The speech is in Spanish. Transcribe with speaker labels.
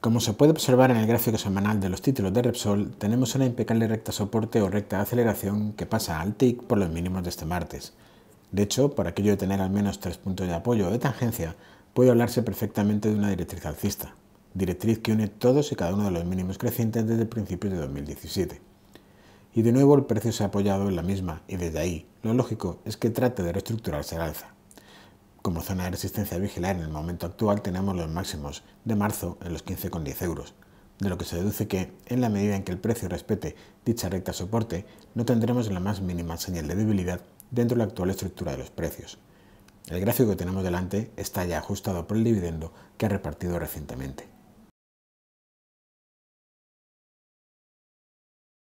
Speaker 1: Como se puede observar en el gráfico semanal de los títulos de Repsol, tenemos una impecable recta soporte o recta aceleración que pasa al TIC por los mínimos de este martes. De hecho, por aquello de tener al menos tres puntos de apoyo o de tangencia, puede hablarse perfectamente de una directriz alcista, directriz que une todos y cada uno de los mínimos crecientes desde principios de 2017. Y de nuevo el precio se ha apoyado en la misma y desde ahí, lo lógico es que trate de reestructurarse al alza. Como zona de resistencia a vigilar en el momento actual tenemos los máximos de marzo en los 15,10 euros, de lo que se deduce que, en la medida en que el precio respete dicha recta soporte, no tendremos la más mínima señal de debilidad dentro de la actual estructura de los precios. El gráfico que tenemos delante está ya ajustado por el dividendo que ha repartido recientemente.